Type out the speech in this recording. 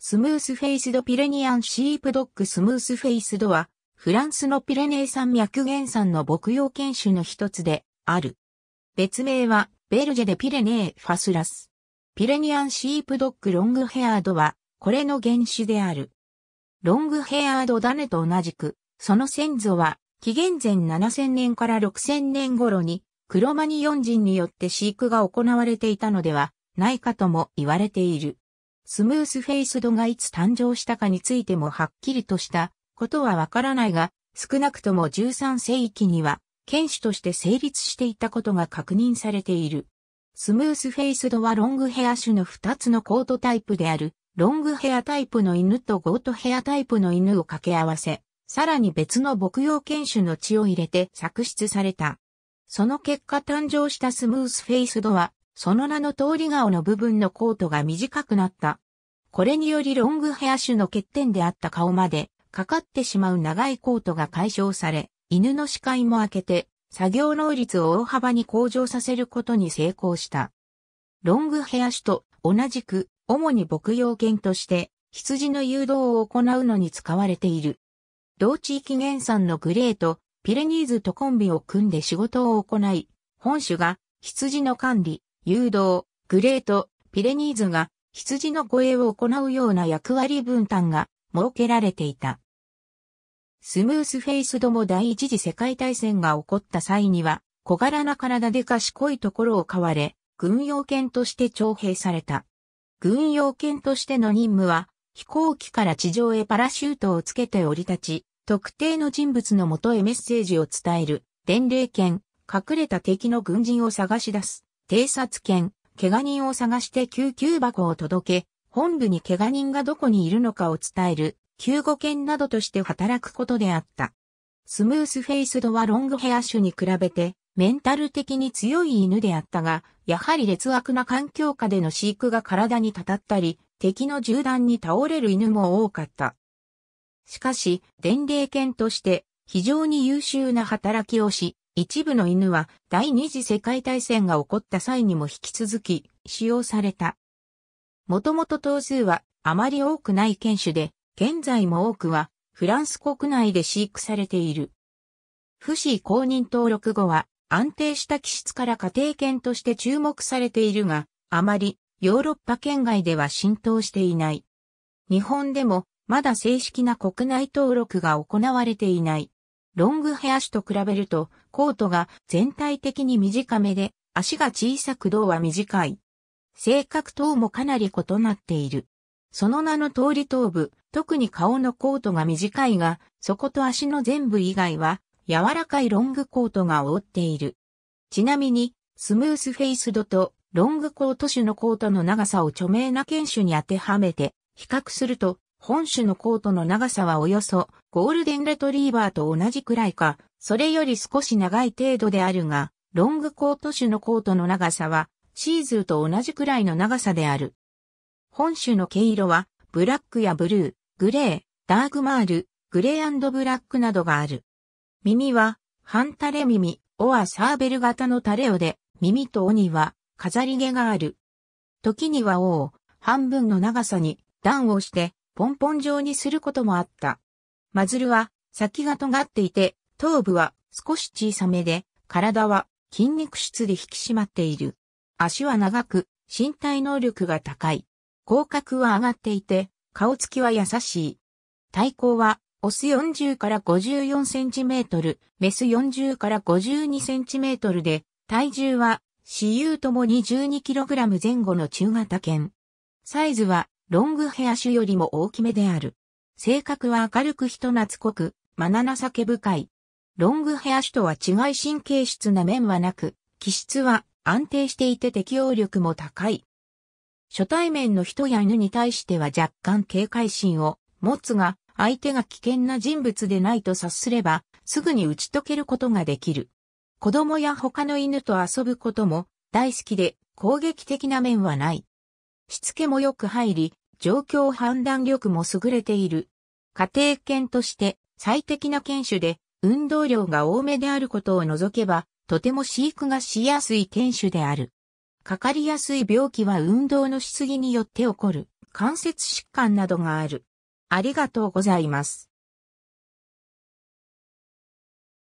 スムースフェイスドピレニアンシープドッグスムースフェイスドは、フランスのピレネー山脈原産の牧羊犬種の一つである。別名は、ベルジェでピレネーファスラス。ピレニアンシープドッグロングヘアードは、これの原種である。ロングヘアードダネと同じく、その先祖は、紀元前7000年から6000年頃に、クロマニヨン人によって飼育が行われていたのではないかとも言われている。スムースフェイスドがいつ誕生したかについてもはっきりとしたことはわからないが、少なくとも13世紀には、剣士として成立していたことが確認されている。スムースフェイスドはロングヘア種の2つのコートタイプである、ロングヘアタイプの犬とゴートヘアタイプの犬を掛け合わせ、さらに別の牧羊犬種の血を入れて作出された。その結果誕生したスムースフェイスドは、その名の通り顔の部分のコートが短くなった。これによりロングヘア種の欠点であった顔まで、かかってしまう長いコートが解消され、犬の視界も開けて、作業能率を大幅に向上させることに成功した。ロングヘア種と同じく、主に牧羊犬として、羊の誘導を行うのに使われている。同地域原産のグレーとピレニーズとコンビを組んで仕事を行い、本種が羊の管理、誘導、グレーとピレニーズが羊の護衛を行うような役割分担が設けられていた。スムースフェイスども第一次世界大戦が起こった際には、小柄な体で賢いところを買われ、軍用犬として徴兵された。軍用犬としての任務は、飛行機から地上へパラシュートをつけて降り立ち、特定の人物のもとへメッセージを伝える、伝令犬、隠れた敵の軍人を探し出す、偵察犬、怪我人を探して救急箱を届け、本部に怪我人がどこにいるのかを伝える、救護犬などとして働くことであった。スムースフェイスドはロングヘア種に比べて、メンタル的に強い犬であったが、やはり劣悪な環境下での飼育が体にたたったり、敵の銃弾に倒れる犬も多かった。しかし、伝令犬として非常に優秀な働きをし、一部の犬は第二次世界大戦が起こった際にも引き続き使用された。もともと頭数はあまり多くない犬種で、現在も多くはフランス国内で飼育されている。不死公認登録後は安定した気質から家庭犬として注目されているが、あまりヨーロッパ圏外では浸透していない。日本でもまだ正式な国内登録が行われていない。ロングヘア種と比べると、コートが全体的に短めで、足が小さく胴は短い。性格等もかなり異なっている。その名の通り頭部、特に顔のコートが短いが、そこと足の全部以外は、柔らかいロングコートが覆っている。ちなみに、スムースフェイスドとロングコート種のコートの長さを著名な犬種に当てはめて、比較すると、本種のコートの長さはおよそゴールデンレトリーバーと同じくらいか、それより少し長い程度であるが、ロングコート種のコートの長さはシーズーと同じくらいの長さである。本種の毛色はブラックやブルー、グレー、ダークマール、グレーブラックなどがある。耳は半垂れ耳、オアサーベル型の垂れ尾で、耳と尾には飾り毛がある。時には尾を半分の長さに段をしてポンポン状にすることもあった。マズルは先が尖っていて、頭部は少し小さめで、体は筋肉質で引き締まっている。足は長く、身体能力が高い。口角は上がっていて、顔つきは優しい。体高は、オス40から54センチメートル、メス40から52センチメートルで、体重は、私有とも2 2キログラム前後の中型犬。サイズはロングヘア種よりも大きめである。性格は明るく人懐っこく、真な情け深い。ロングヘア種とは違い神経質な面はなく、気質は安定していて適応力も高い。初対面の人や犬に対しては若干警戒心を持つが、相手が危険な人物でないと察すれば、すぐに打ち解けることができる。子供や他の犬と遊ぶことも大好きで攻撃的な面はない。しつけもよく入り、状況判断力も優れている。家庭犬として最適な犬種で、運動量が多めであることを除けば、とても飼育がしやすい犬種である。かかりやすい病気は運動のしすぎによって起こる関節疾患などがある。ありがとうございます。